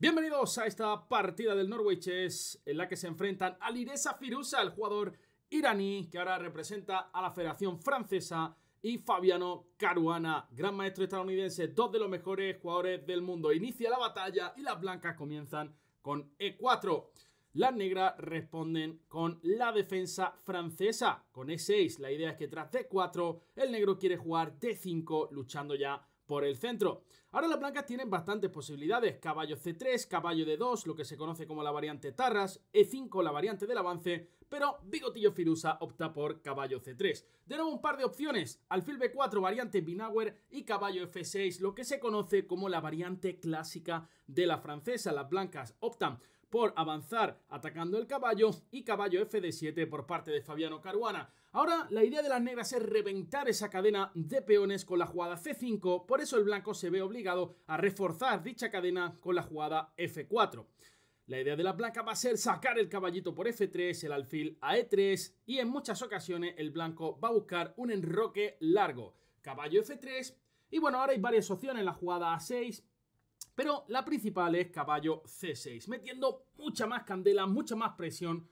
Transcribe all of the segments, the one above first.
Bienvenidos a esta partida del Norway en la que se enfrentan Alireza Firusa, el jugador iraní que ahora representa a la Federación Francesa, y Fabiano Caruana, gran maestro estadounidense, dos de los mejores jugadores del mundo. Inicia la batalla y las blancas comienzan con E4. Las negras responden con la defensa francesa, con E6. La idea es que tras D4 el negro quiere jugar D5 luchando ya por el centro. Ahora las blancas tienen bastantes posibilidades, caballo C3, caballo D2, lo que se conoce como la variante Tarras, E5 la variante del avance, pero Bigotillo Firusa opta por caballo C3. De nuevo un par de opciones, alfil B4 variante Binauer y caballo F6, lo que se conoce como la variante clásica de la francesa. Las blancas optan por avanzar atacando el caballo y caballo fd7 por parte de Fabiano Caruana. Ahora la idea de las negras es reventar esa cadena de peones con la jugada C5, por eso el blanco se ve obligado a reforzar dicha cadena con la jugada F4. La idea de la blanca va a ser sacar el caballito por F3, el alfil a E3 y en muchas ocasiones el blanco va a buscar un enroque largo. Caballo F3 y bueno, ahora hay varias opciones, en la jugada A6, pero la principal es caballo C6, metiendo mucha más candela, mucha más presión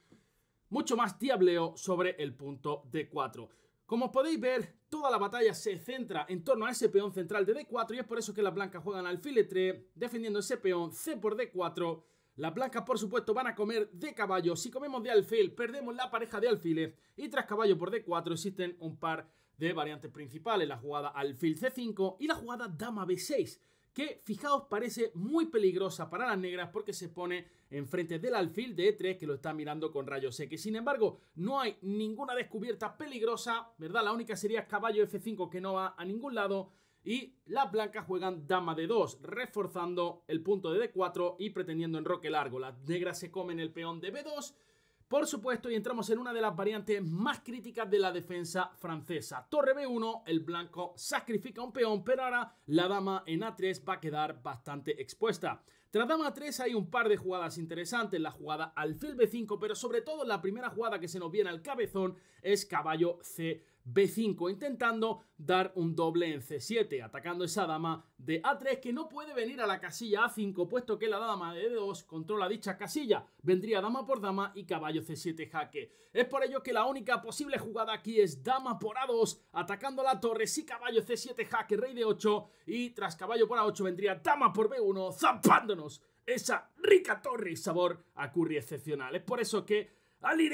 mucho más diableo sobre el punto D4. Como podéis ver, toda la batalla se centra en torno a ese peón central de D4 y es por eso que las blancas juegan alfil E3, defendiendo ese peón C por D4. Las blancas, por supuesto, van a comer de caballo. Si comemos de alfil, perdemos la pareja de alfiles. Y tras caballo por D4 existen un par de variantes principales. La jugada alfil C5 y la jugada dama B6, que, fijaos, parece muy peligrosa para las negras porque se pone enfrente del alfil de E3 que lo está mirando con rayos X. Sin embargo, no hay ninguna descubierta peligrosa, ¿verdad? La única sería caballo F5 que no va a ningún lado y las blancas juegan dama de 2, reforzando el punto de D4 y pretendiendo enroque largo. Las negras se comen el peón de B2 por supuesto, y entramos en una de las variantes más críticas de la defensa francesa. Torre B1, el blanco sacrifica un peón, pero ahora la dama en A3 va a quedar bastante expuesta. Tras dama a 3 hay un par de jugadas interesantes, la jugada alfil B5, pero sobre todo la primera jugada que se nos viene al cabezón es caballo c B5 intentando dar un doble en C7, atacando esa dama de A3 que no puede venir a la casilla A5 puesto que la dama de D2 controla dicha casilla. Vendría dama por dama y caballo C7 jaque. Es por ello que la única posible jugada aquí es dama por A2 atacando la torre, si caballo C7 jaque, rey de 8 y tras caballo por A8 vendría dama por B1 zampándonos esa rica torre y sabor a curry excepcional. Es por eso que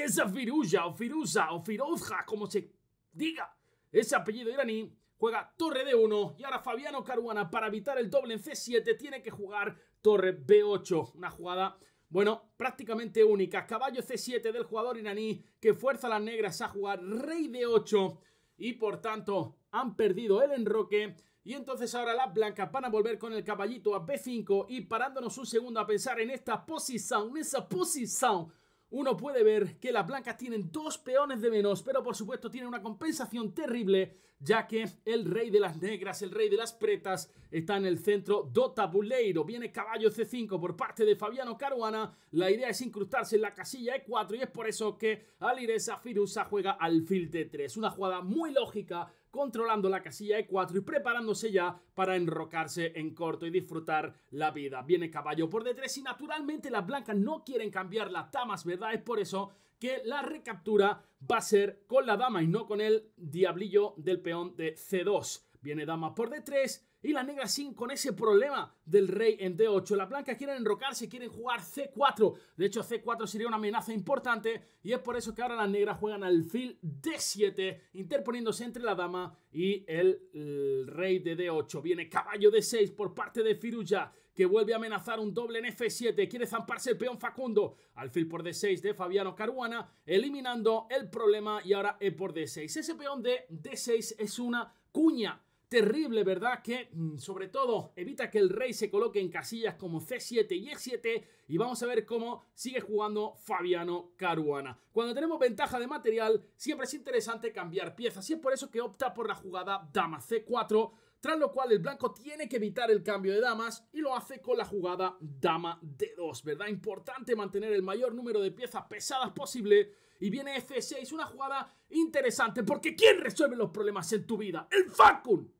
esa Firuja o firusa o Firouzja, como se diga ese apellido iraní. Juega torre D1 y ahora Fabiano Caruana para evitar el doble en C7 tiene que jugar torre B8. Una jugada, bueno, prácticamente única. Caballo C7 del jugador iraní que fuerza a las negras a jugar rey D8 y por tanto han perdido el enroque. Y entonces ahora las blancas van a volver con el caballito a B5 y parándonos un segundo a pensar en esta posición, en esa posición uno puede ver que las blancas tienen dos peones de menos, pero por supuesto tienen una compensación terrible, ya que el rey de las negras, el rey de las pretas, está en el centro do tabuleiro. Viene caballo C5 por parte de Fabiano Caruana. La idea es incrustarse en la casilla E4 y es por eso que Alireza Firusa juega alfil D3. Una jugada muy lógica controlando la casilla E4 y preparándose ya para enrocarse en corto y disfrutar la vida. Viene caballo por D3 y naturalmente las blancas no quieren cambiar las damas, ¿verdad? Es por eso que la recaptura va a ser con la dama y no con el diablillo del peón de C2. Viene dama por D3, y las negras sin con ese problema del rey en D8. Las blancas quieren enrocarse, quieren jugar C4. De hecho, C4 sería una amenaza importante y es por eso que ahora las negras juegan al D7, interponiéndose entre la dama y el, rey de D8. Viene caballo D6 por parte de Firuja, que vuelve a amenazar un doble en F7. Quiere zamparse el peón Facundo. Alfil por D6 de Fabiano Caruana, eliminando el problema y ahora E por D6. Ese peón de D6 es una cuña Terrible, ¿verdad? Que mm, sobre todo evita que el rey se coloque en casillas como C7 y E7 y vamos a ver cómo sigue jugando Fabiano Caruana. Cuando tenemos ventaja de material, siempre es interesante cambiar piezas y es por eso que opta por la jugada dama C4, tras lo cual el blanco tiene que evitar el cambio de damas y lo hace con la jugada dama D2, ¿verdad? Importante mantener el mayor número de piezas pesadas posible y viene F6, una jugada interesante porque ¿quién resuelve los problemas en tu vida? ¡El Facun!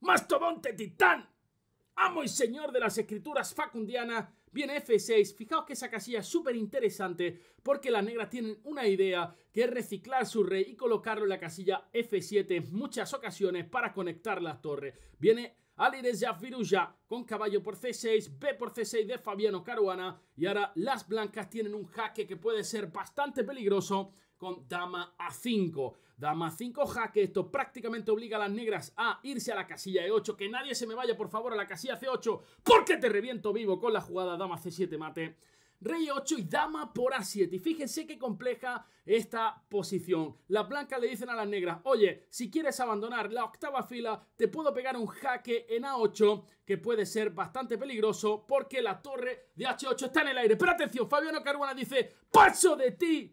mastodonte titán, amo y señor de las escrituras facundiana, viene F6. Fijaos que esa casilla es súper interesante porque las negras tienen una idea que es reciclar su rey y colocarlo en la casilla F7 en muchas ocasiones para conectar las torres. Viene Ali de Viruya con caballo por C6, B por C6 de Fabiano Caruana y ahora las blancas tienen un jaque que puede ser bastante peligroso con dama A5. Dama 5 jaque, esto prácticamente obliga a las negras a irse a la casilla E8. Que nadie se me vaya por favor a la casilla C8 porque te reviento vivo con la jugada dama C7 mate. Rey 8 y dama por A7. Y fíjense qué compleja esta posición. Las blancas le dicen a las negras, oye, si quieres abandonar la octava fila, te puedo pegar un jaque en A8, que puede ser bastante peligroso, porque la torre de H8 está en el aire. Pero atención, Fabiano Caruana dice, paso de ti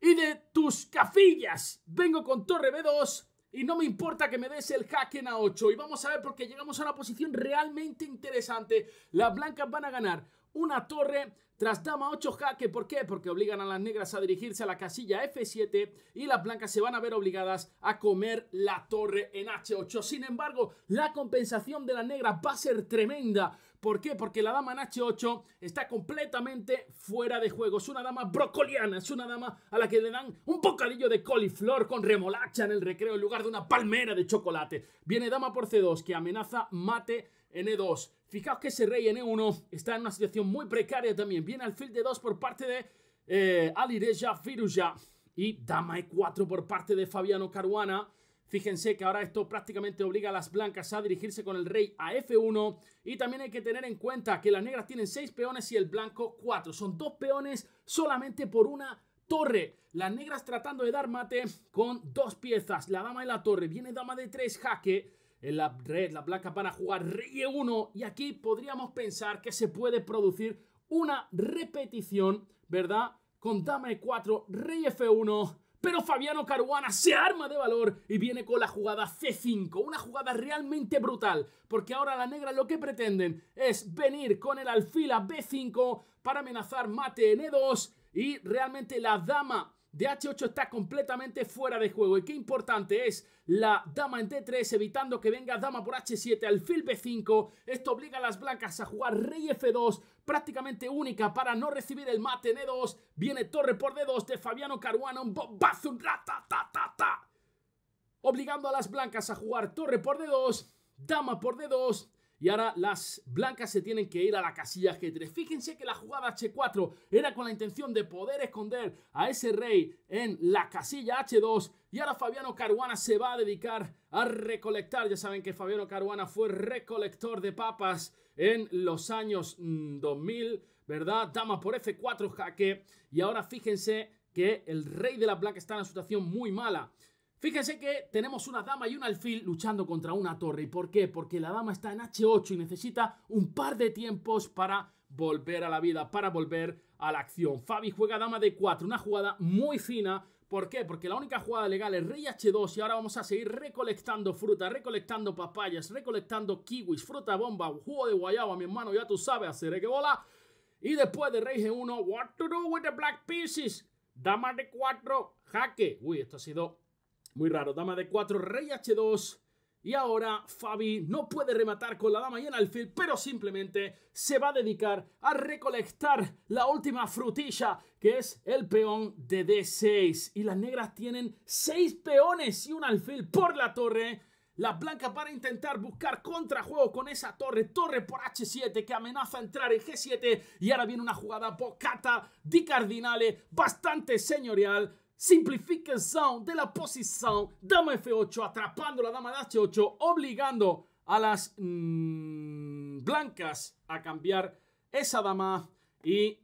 y de tus cafillas. Vengo con torre B2, y no me importa que me des el jaque en A8. Y vamos a ver porque llegamos a una posición realmente interesante. Las blancas van a ganar una torre tras dama 8 jaque. ¿Por qué? Porque obligan a las negras a dirigirse a la casilla F7 y las blancas se van a ver obligadas a comer la torre en H8. Sin embargo, la compensación de las negras va a ser tremenda. ¿Por qué? Porque la dama en H8 está completamente fuera de juego. Es una dama brocoliana, es una dama a la que le dan un bocadillo de coliflor con remolacha en el recreo en lugar de una palmera de chocolate. Viene dama por C2 que amenaza mate N2. Fijaos que ese rey N1 e está en una situación muy precaria también. Viene al field de 2 por parte de eh, Alireja Firuja y dama E4 por parte de Fabiano Caruana. Fíjense que ahora esto prácticamente obliga a las blancas a dirigirse con el rey a F1 y también hay que tener en cuenta que las negras tienen 6 peones y el blanco 4. Son dos peones solamente por una torre. Las negras tratando de dar mate con dos piezas, la dama y la torre. Viene dama de 3 jaque en la red, la placa para jugar rey e 1 y aquí podríamos pensar que se puede producir una repetición, ¿verdad? Con dama e4, rey f1, pero Fabiano Caruana se arma de valor y viene con la jugada C5, una jugada realmente brutal, porque ahora la negra lo que pretenden es venir con el alfil a B5 para amenazar mate en E2 y realmente la dama h 8 está completamente fuera de juego y qué importante es la dama en D3 evitando que venga dama por H7 al B5. Esto obliga a las blancas a jugar rey F2 prácticamente única para no recibir el mate en E2. Viene torre por D2 de Fabiano Caruano, un bombazo, Obligando a las blancas a jugar torre por D2, dama por D2 y ahora las blancas se tienen que ir a la casilla G3. Fíjense que la jugada H4 era con la intención de poder esconder a ese rey en la casilla H2. Y ahora Fabiano Caruana se va a dedicar a recolectar. Ya saben que Fabiano Caruana fue recolector de papas en los años 2000, mm, ¿verdad? Dama por F4 jaque. Y ahora fíjense que el rey de las blancas está en una situación muy mala. Fíjense que tenemos una dama y un alfil luchando contra una torre. ¿Y por qué? Porque la dama está en H8 y necesita un par de tiempos para volver a la vida, para volver a la acción. Fabi juega dama de 4, una jugada muy fina. ¿Por qué? Porque la única jugada legal es rey H2 y ahora vamos a seguir recolectando fruta, recolectando papayas, recolectando kiwis, fruta bomba, jugo de guayaba, mi hermano, ya tú sabes, hacer ¿eh? que bola. Y después de rey G1, what to do with the black pieces, dama de 4, jaque. Uy, esto ha sido muy raro, dama de 4, rey h2. Y ahora Fabi no puede rematar con la dama y el alfil, pero simplemente se va a dedicar a recolectar la última frutilla, que es el peón de D6. Y las negras tienen 6 peones y un alfil por la torre. Las blancas para intentar buscar contrajuego con esa torre, torre por H7 que amenaza entrar en G7 y ahora viene una jugada bocata di Cardinale bastante señorial simplificación de la posición dama f8 atrapando la dama de h8 obligando a las mm, blancas a cambiar esa dama y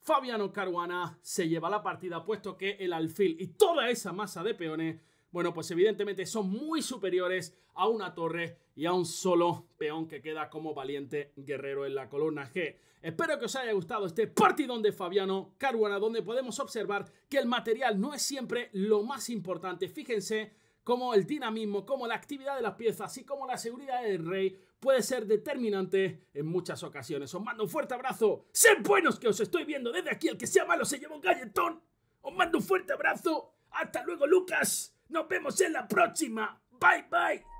Fabiano Caruana se lleva la partida puesto que el alfil y toda esa masa de peones bueno, pues evidentemente son muy superiores a una torre y a un solo peón que queda como valiente guerrero en la columna G. Espero que os haya gustado este partidón de Fabiano Caruana, donde podemos observar que el material no es siempre lo más importante. Fíjense cómo el dinamismo, cómo la actividad de las piezas, y como la seguridad del rey puede ser determinante en muchas ocasiones. Os mando un fuerte abrazo. Sed buenos que os estoy viendo desde aquí. El que sea malo se lleva un galletón. Os mando un fuerte abrazo. Hasta luego, Lucas. Nos vemos en la próxima. Bye bye.